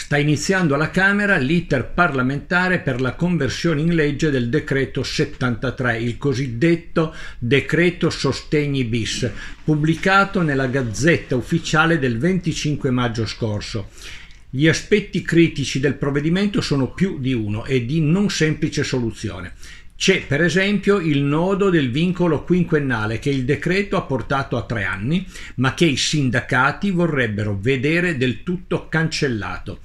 sta iniziando alla Camera l'iter parlamentare per la conversione in legge del decreto 73, il cosiddetto decreto sostegni bis, pubblicato nella Gazzetta Ufficiale del 25 maggio scorso. Gli aspetti critici del provvedimento sono più di uno e di non semplice soluzione. C'è per esempio il nodo del vincolo quinquennale che il decreto ha portato a tre anni, ma che i sindacati vorrebbero vedere del tutto cancellato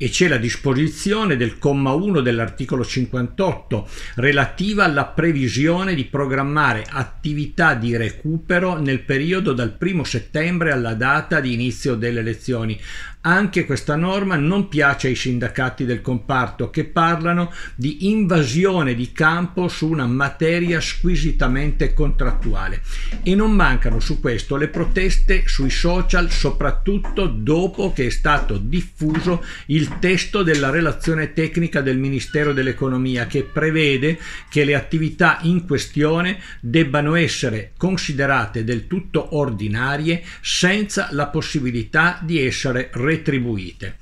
e c'è la disposizione del comma 1 dell'articolo 58 relativa alla previsione di programmare attività di recupero nel periodo dal 1 settembre alla data di inizio delle elezioni. Anche questa norma non piace ai sindacati del comparto che parlano di invasione di campo su una materia squisitamente contrattuale e non mancano su questo le proteste sui social soprattutto dopo che è stato diffuso il il testo della relazione tecnica del Ministero dell'Economia che prevede che le attività in questione debbano essere considerate del tutto ordinarie senza la possibilità di essere retribuite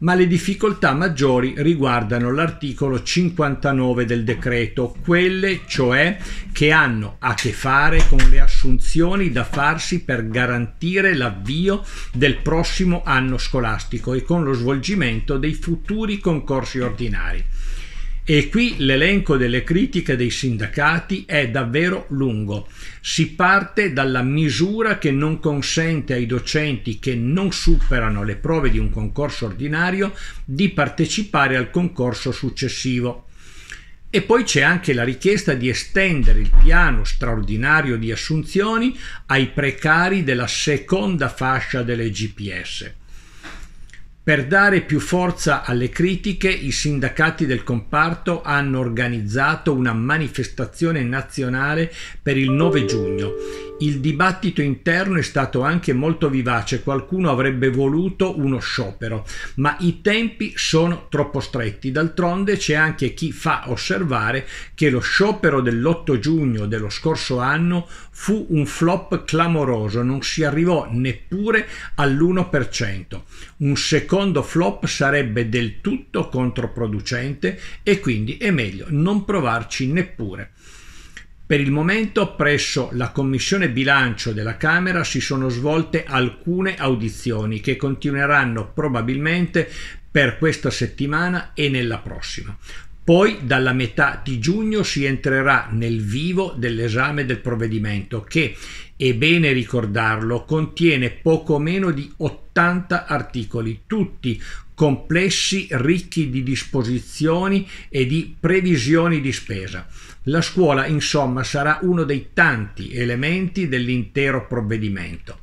ma le difficoltà maggiori riguardano l'articolo 59 del decreto, quelle cioè che hanno a che fare con le assunzioni da farsi per garantire l'avvio del prossimo anno scolastico e con lo svolgimento dei futuri concorsi ordinari. E qui l'elenco delle critiche dei sindacati è davvero lungo. Si parte dalla misura che non consente ai docenti che non superano le prove di un concorso ordinario di partecipare al concorso successivo. E poi c'è anche la richiesta di estendere il piano straordinario di assunzioni ai precari della seconda fascia delle GPS. Per dare più forza alle critiche, i sindacati del comparto hanno organizzato una manifestazione nazionale per il 9 giugno. Il dibattito interno è stato anche molto vivace, qualcuno avrebbe voluto uno sciopero, ma i tempi sono troppo stretti. D'altronde c'è anche chi fa osservare che lo sciopero dell'8 giugno dello scorso anno fu un flop clamoroso, non si arrivò neppure all'1%. Un secondo flop sarebbe del tutto controproducente e quindi è meglio non provarci neppure. Per il momento presso la Commissione Bilancio della Camera si sono svolte alcune audizioni che continueranno probabilmente per questa settimana e nella prossima. Poi dalla metà di giugno si entrerà nel vivo dell'esame del provvedimento che, è bene ricordarlo, contiene poco meno di 80 articoli, tutti complessi, ricchi di disposizioni e di previsioni di spesa. La scuola, insomma, sarà uno dei tanti elementi dell'intero provvedimento.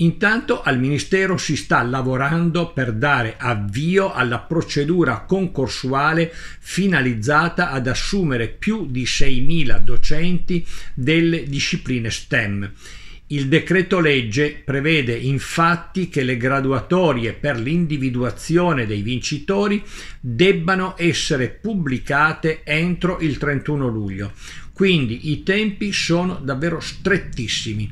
Intanto al Ministero si sta lavorando per dare avvio alla procedura concorsuale finalizzata ad assumere più di 6.000 docenti delle discipline STEM il decreto legge prevede infatti che le graduatorie per l'individuazione dei vincitori debbano essere pubblicate entro il 31 luglio, quindi i tempi sono davvero strettissimi.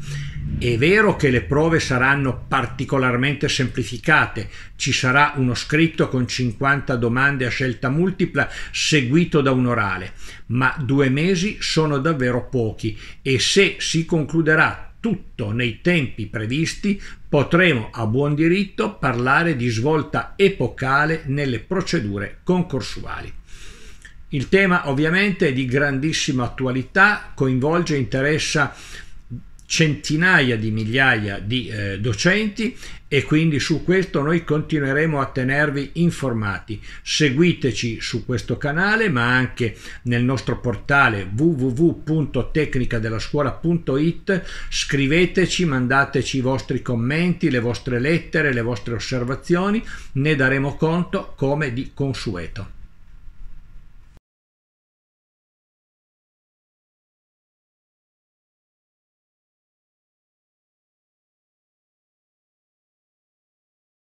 È vero che le prove saranno particolarmente semplificate, ci sarà uno scritto con 50 domande a scelta multipla seguito da un orale, ma due mesi sono davvero pochi e se si concluderà tutto nei tempi previsti, potremo a buon diritto parlare di svolta epocale nelle procedure concorsuali. Il tema ovviamente è di grandissima attualità, coinvolge e interessa centinaia di migliaia di eh, docenti e quindi su questo noi continueremo a tenervi informati. Seguiteci su questo canale ma anche nel nostro portale www.tecnicadellascuola.it, scriveteci, mandateci i vostri commenti, le vostre lettere, le vostre osservazioni, ne daremo conto come di consueto.